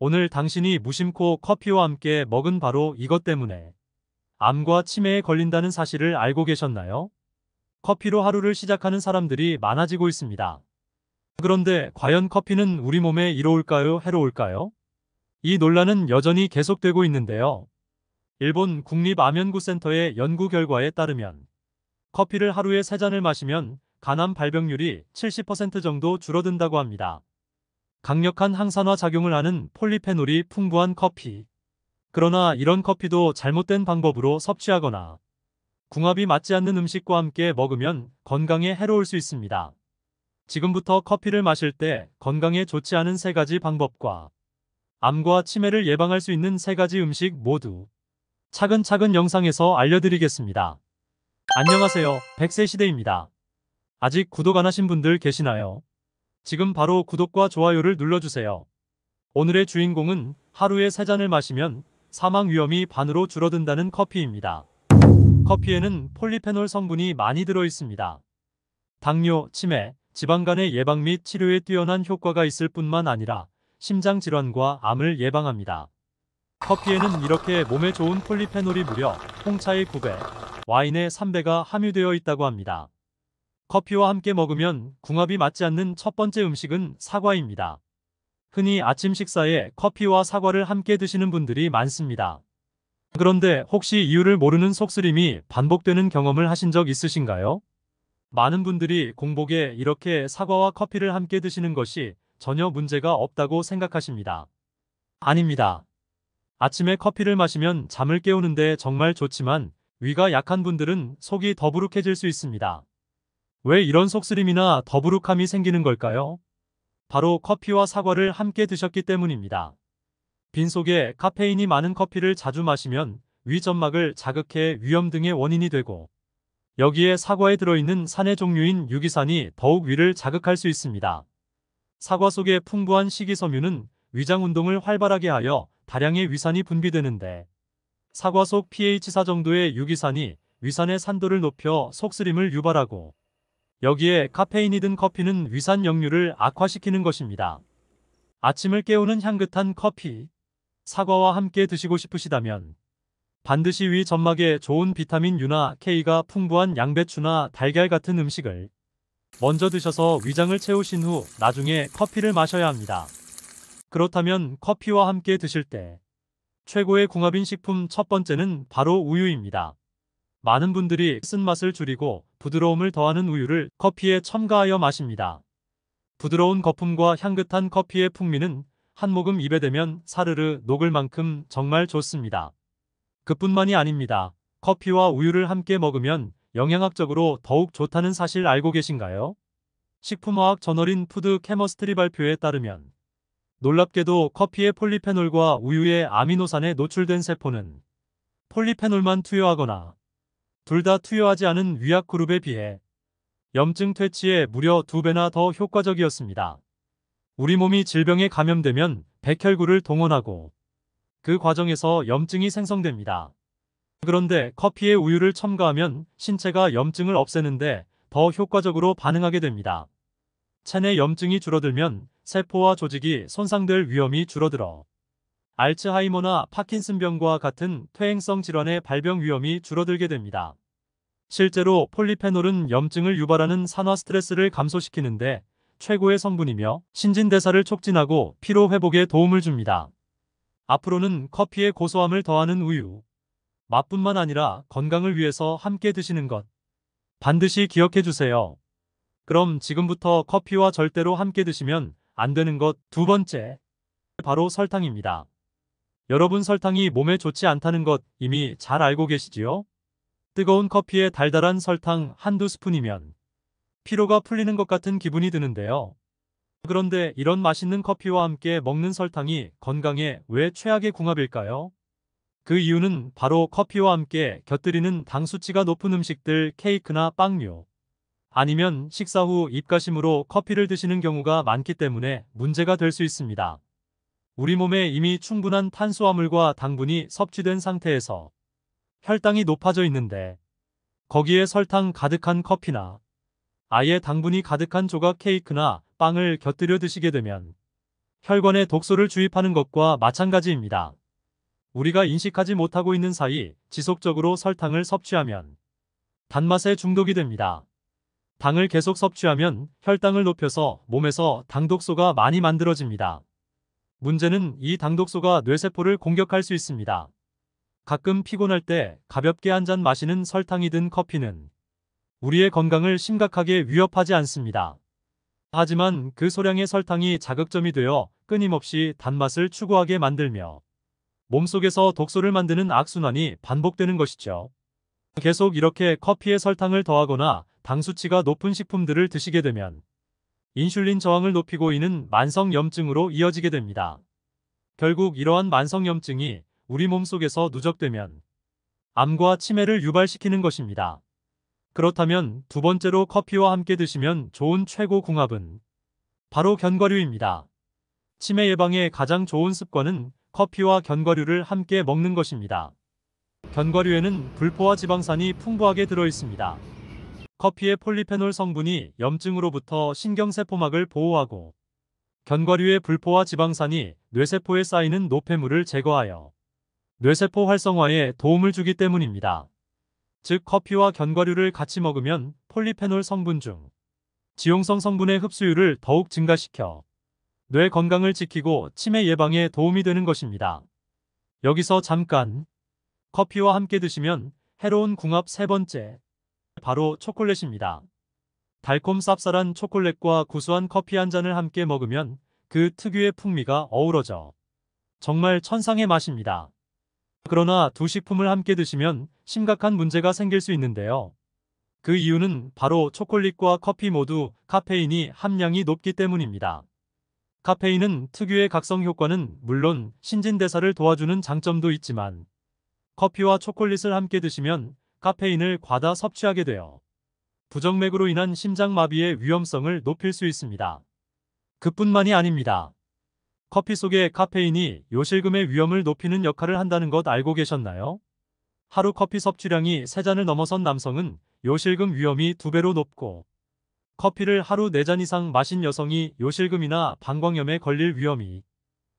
오늘 당신이 무심코 커피와 함께 먹은 바로 이것 때문에 암과 치매에 걸린다는 사실을 알고 계셨나요? 커피로 하루를 시작하는 사람들이 많아지고 있습니다. 그런데 과연 커피는 우리 몸에 이로울까요? 해로울까요? 이 논란은 여전히 계속되고 있는데요. 일본 국립암연구센터의 연구 결과에 따르면 커피를 하루에 3잔을 마시면 간암 발병률이 70% 정도 줄어든다고 합니다. 강력한 항산화 작용을 하는 폴리페놀이 풍부한 커피. 그러나 이런 커피도 잘못된 방법으로 섭취하거나 궁합이 맞지 않는 음식과 함께 먹으면 건강에 해로울 수 있습니다. 지금부터 커피를 마실 때 건강에 좋지 않은 세 가지 방법과 암과 치매를 예방할 수 있는 세 가지 음식 모두 차근차근 영상에서 알려드리겠습니다. 안녕하세요. 100세 시대입니다. 아직 구독 안 하신 분들 계시나요? 지금 바로 구독과 좋아요를 눌러주세요. 오늘의 주인공은 하루에 3잔을 마시면 사망 위험이 반으로 줄어든다는 커피입니다. 커피에는 폴리페놀 성분이 많이 들어있습니다. 당뇨, 치매, 지방간의 예방 및 치료에 뛰어난 효과가 있을 뿐만 아니라 심장 질환과 암을 예방합니다. 커피에는 이렇게 몸에 좋은 폴리페놀이 무려 홍차의 9배, 와인의 3배가 함유되어 있다고 합니다. 커피와 함께 먹으면 궁합이 맞지 않는 첫 번째 음식은 사과입니다. 흔히 아침 식사에 커피와 사과를 함께 드시는 분들이 많습니다. 그런데 혹시 이유를 모르는 속쓰림이 반복되는 경험을 하신 적 있으신가요? 많은 분들이 공복에 이렇게 사과와 커피를 함께 드시는 것이 전혀 문제가 없다고 생각하십니다. 아닙니다. 아침에 커피를 마시면 잠을 깨우는데 정말 좋지만 위가 약한 분들은 속이 더부룩해질 수 있습니다. 왜 이런 속쓰림이나 더부룩함이 생기는 걸까요? 바로 커피와 사과를 함께 드셨기 때문입니다. 빈속에 카페인이 많은 커피를 자주 마시면 위점막을 자극해 위염 등의 원인이 되고 여기에 사과에 들어있는 산의 종류인 유기산이 더욱 위를 자극할 수 있습니다. 사과 속의 풍부한 식이섬유는 위장 운동을 활발하게 하여 다량의 위산이 분비되는데 사과 속 pH 4 정도의 유기산이 위산의 산도를 높여 속쓰림을 유발하고 여기에 카페인이 든 커피는 위산 역류를 악화시키는 것입니다. 아침을 깨우는 향긋한 커피, 사과와 함께 드시고 싶으시다면 반드시 위 점막에 좋은 비타민 U나 K가 풍부한 양배추나 달걀 같은 음식을 먼저 드셔서 위장을 채우신 후 나중에 커피를 마셔야 합니다. 그렇다면 커피와 함께 드실 때 최고의 궁합인 식품 첫 번째는 바로 우유입니다. 많은 분들이 쓴맛을 줄이고 부드러움을 더하는 우유를 커피에 첨가하여 마십니다. 부드러운 거품과 향긋한 커피의 풍미는 한 모금 입에 대면 사르르 녹을 만큼 정말 좋습니다. 그뿐만이 아닙니다. 커피와 우유를 함께 먹으면 영양학적으로 더욱 좋다는 사실 알고 계신가요? 식품화학 저널인 푸드 케머스트리 발표에 따르면 놀랍게도 커피의 폴리페놀과 우유의 아미노산에 노출된 세포는 폴리페놀만 투여하거나 둘다 투여하지 않은 위약 그룹에 비해 염증 퇴치에 무려 두배나더 효과적이었습니다. 우리 몸이 질병에 감염되면 백혈구를 동원하고 그 과정에서 염증이 생성됩니다. 그런데 커피에 우유를 첨가하면 신체가 염증을 없애는데 더 효과적으로 반응하게 됩니다. 체내 염증이 줄어들면 세포와 조직이 손상될 위험이 줄어들어 알츠하이머나 파킨슨병과 같은 퇴행성 질환의 발병 위험이 줄어들게 됩니다. 실제로 폴리페놀은 염증을 유발하는 산화 스트레스를 감소시키는데 최고의 성분이며 신진대사를 촉진하고 피로 회복에 도움을 줍니다. 앞으로는 커피의 고소함을 더하는 우유, 맛뿐만 아니라 건강을 위해서 함께 드시는 것 반드시 기억해 주세요. 그럼 지금부터 커피와 절대로 함께 드시면 안 되는 것 두 번째 바로 설탕입니다. 여러분 설탕이 몸에 좋지 않다는 것 이미 잘 알고 계시지요? 뜨거운 커피에 달달한 설탕 한두 스푼이면 피로가 풀리는 것 같은 기분이 드는데요. 그런데 이런 맛있는 커피와 함께 먹는 설탕이 건강에 왜 최악의 궁합일까요? 그 이유는 바로 커피와 함께 곁들이는 당 수치가 높은 음식들 케이크나 빵류 아니면 식사 후 입가심으로 커피를 드시는 경우가 많기 때문에 문제가 될 수 있습니다. 우리 몸에 이미 충분한 탄수화물과 당분이 섭취된 상태에서 혈당이 높아져 있는데 거기에 설탕 가득한 커피나 아예 당분이 가득한 조각 케이크나 빵을 곁들여 드시게 되면 혈관에 독소를 주입하는 것과 마찬가지입니다. 우리가 인식하지 못하고 있는 사이 지속적으로 설탕을 섭취하면 단맛에 중독이 됩니다. 당을 계속 섭취하면 혈당을 높여서 몸에서 당독소가 많이 만들어집니다. 문제는 이 당독소가 뇌세포를 공격할 수 있습니다. 가끔 피곤할 때 가볍게 한 잔 마시는 설탕이 든 커피는 우리의 건강을 심각하게 위협하지 않습니다. 하지만 그 소량의 설탕이 자극점이 되어 끊임없이 단맛을 추구하게 만들며 몸속에서 독소를 만드는 악순환이 반복되는 것이죠. 계속 이렇게 커피에 설탕을 더하거나 당수치가 높은 식품들을 드시게 되면 인슐린 저항을 높이고 이는 만성염증으로 이어지게 됩니다. 결국 이러한 만성염증이 우리 몸속에서 누적되면 암과 치매를 유발시키는 것입니다. 그렇다면 두 번째로 커피와 함께 드시면 좋은 최고 궁합은 바로 견과류입니다. 치매 예방에 가장 좋은 습관은 커피와 견과류를 함께 먹는 것입니다. 견과류에는 불포화 지방산이 풍부하게 들어있습니다. 커피의 폴리페놀 성분이 염증으로부터 신경세포막을 보호하고 견과류의 불포화 지방산이 뇌세포에 쌓이는 노폐물을 제거하여 뇌세포 활성화에 도움을 주기 때문입니다. 즉 커피와 견과류를 같이 먹으면 폴리페놀 성분 중 지용성 성분의 흡수율을 더욱 증가시켜 뇌 건강을 지키고 치매 예방에 도움이 되는 것입니다. 여기서 잠깐 커피와 함께 드시면 해로운 궁합 세 번째 바로 초콜릿입니다. 달콤 쌉쌀한 초콜릿과 구수한 커피 한 잔을 함께 먹으면 그 특유의 풍미가 어우러져 정말 천상의 맛입니다. 그러나 두 식품을 함께 드시면 심각한 문제가 생길 수 있는데요. 그 이유는 바로 초콜릿과 커피 모두 카페인이 함량이 높기 때문입니다. 카페인은 특유의 각성 효과는 물론 신진대사를 도와주는 장점도 있지만 커피와 초콜릿을 함께 드시면 카페인을 과다 섭취하게 되어 부정맥으로 인한 심장마비의 위험성을 높일 수 있습니다. 그뿐만이 아닙니다. 커피 속의 카페인이 요실금의 위험을 높이는 역할을 한다는 것 알고 계셨나요? 하루 커피 섭취량이 3잔을 넘어선 남성은 요실금 위험이 2배로 높고 커피를 하루 4잔 이상 마신 여성이 요실금이나 방광염에 걸릴 위험이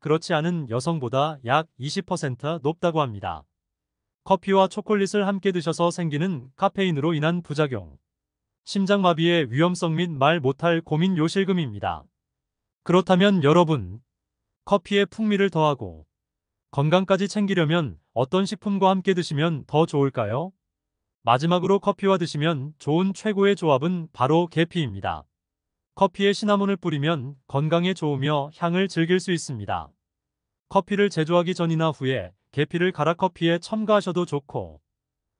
그렇지 않은 여성보다 약 20% 높다고 합니다. 커피와 초콜릿을 함께 드셔서 생기는 카페인으로 인한 부작용, 심장마비의 위험성 및 말 못할 고민 요실금입니다. 그렇다면 여러분, 커피의 풍미를 더하고 건강까지 챙기려면 어떤 식품과 함께 드시면 더 좋을까요? 마지막으로 커피와 드시면 좋은 최고의 조합은 바로 계피입니다. 커피에 시나몬을 뿌리면 건강에 좋으며 향을 즐길 수 있습니다. 커피를 제조하기 전이나 후에 계피를 갈아 커피에 첨가하셔도 좋고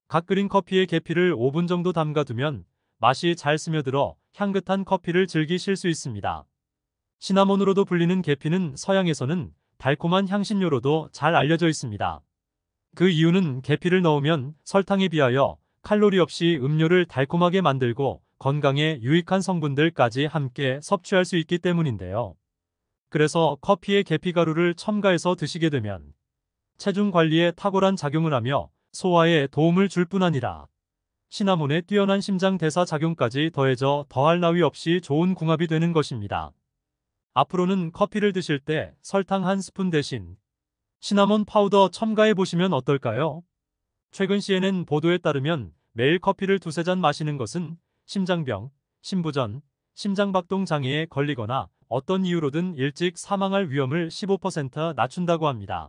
각 끓인 커피에 계피를 5분 정도 담가두면 맛이 잘 스며들어 향긋한 커피를 즐기실 수 있습니다. 시나몬으로도 불리는 계피는 서양에서는 달콤한 향신료로도 잘 알려져 있습니다. 그 이유는 계피를 넣으면 설탕에 비하여 칼로리 없이 음료를 달콤하게 만들고 건강에 유익한 성분들까지 함께 섭취할 수 있기 때문인데요. 그래서 커피에 계피가루를 첨가해서 드시게 되면 체중 관리에 탁월한 작용을 하며 소화에 도움을 줄 뿐 아니라 시나몬의 뛰어난 심장 대사 작용까지 더해져 더할 나위 없이 좋은 궁합이 되는 것입니다. 앞으로는 커피를 드실 때 설탕 한 스푼 대신 시나몬 파우더 첨가해 보시면 어떨까요? 최근 CNN 보도에 따르면 매일 커피를 두세 잔 마시는 것은 심장병, 심부전, 심장박동 장애에 걸리거나 어떤 이유로든 일찍 사망할 위험을 15% 낮춘다고 합니다.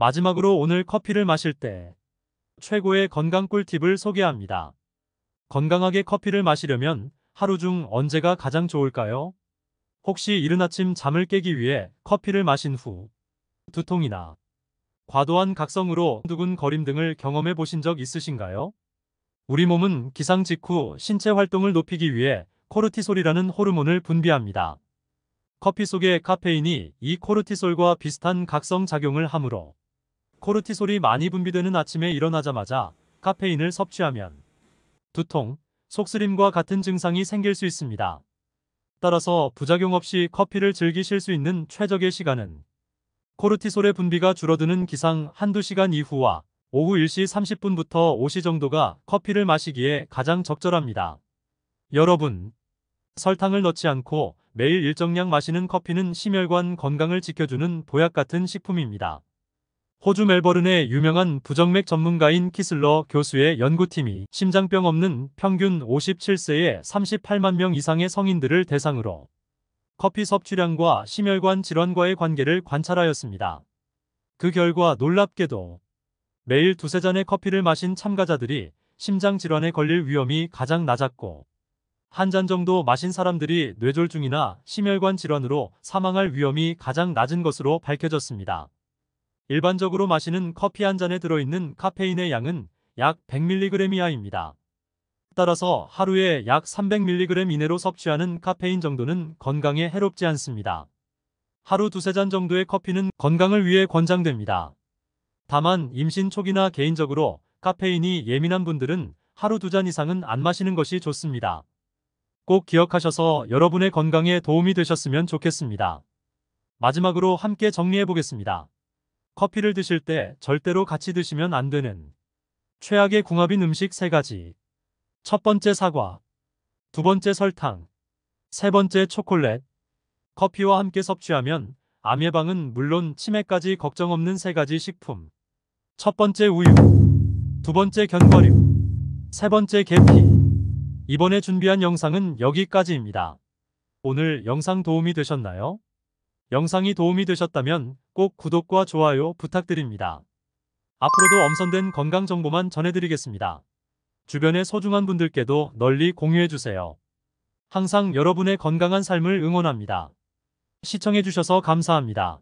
마지막으로 오늘 커피를 마실 때 최고의 건강 꿀팁을 소개합니다. 건강하게 커피를 마시려면 하루 중 언제가 가장 좋을까요? 혹시 이른 아침 잠을 깨기 위해 커피를 마신 후 두통이나 과도한 각성으로 두근거림 등을 경험해 보신 적 있으신가요? 우리 몸은 기상 직후 신체 활동을 높이기 위해 코르티솔이라는 호르몬을 분비합니다. 커피 속의 카페인이 이 코르티솔과 비슷한 각성 작용을 함으로 코르티솔이 많이 분비되는 아침에 일어나자마자 카페인을 섭취하면 두통, 속쓰림과 같은 증상이 생길 수 있습니다. 따라서 부작용 없이 커피를 즐기실 수 있는 최적의 시간은 코르티솔의 분비가 줄어드는 기상 한두 시간 이후와 오후 1시 30분부터 5시 정도가 커피를 마시기에 가장 적절합니다. 여러분, 설탕을 넣지 않고 매일 일정량 마시는 커피는 심혈관 건강을 지켜주는 보약 같은 식품입니다. 호주 멜버른의 유명한 부정맥 전문가인 키슬러 교수의 연구팀이 심장병 없는 평균 57세의 38만 명 이상의 성인들을 대상으로 커피 섭취량과 심혈관 질환과의 관계를 관찰하였습니다. 그 결과 놀랍게도 매일 두세 잔의 커피를 마신 참가자들이 심장 질환에 걸릴 위험이 가장 낮았고 한 잔 정도 마신 사람들이 뇌졸중이나 심혈관 질환으로 사망할 위험이 가장 낮은 것으로 밝혀졌습니다. 일반적으로 마시는 커피 한 잔에 들어있는 카페인의 양은 약 100mg 이하입니다. 따라서 하루에 약 300mg 이내로 섭취하는 카페인 정도는 건강에 해롭지 않습니다. 하루 두세 잔 정도의 커피는 건강을 위해 권장됩니다. 다만 임신 초기나 개인적으로 카페인이 예민한 분들은 하루 두 잔 이상은 안 마시는 것이 좋습니다. 꼭 기억하셔서 여러분의 건강에 도움이 되셨으면 좋겠습니다. 마지막으로 함께 정리해 보겠습니다. 커피를 드실 때 절대로 같이 드시면 안 되는 최악의 궁합인 음식 3가지. 첫 번째 사과, 두 번째 설탕, 세 번째 초콜렛 커피와 함께 섭취하면 암의 방은 물론 치매까지 걱정 없는 3가지 식품. 첫 번째 우유, 두 번째 견과류, 세 번째 계피. 이번에 준비한 영상은 여기까지입니다. 오늘 영상 도움이 되셨나요? 영상이 도움이 되셨다면 꼭 구독과 좋아요 부탁드립니다. 앞으로도 엄선된 건강 정보만 전해드리겠습니다. 주변의 소중한 분들께도 널리 공유해주세요. 항상 여러분의 건강한 삶을 응원합니다. 시청해주셔서 감사합니다.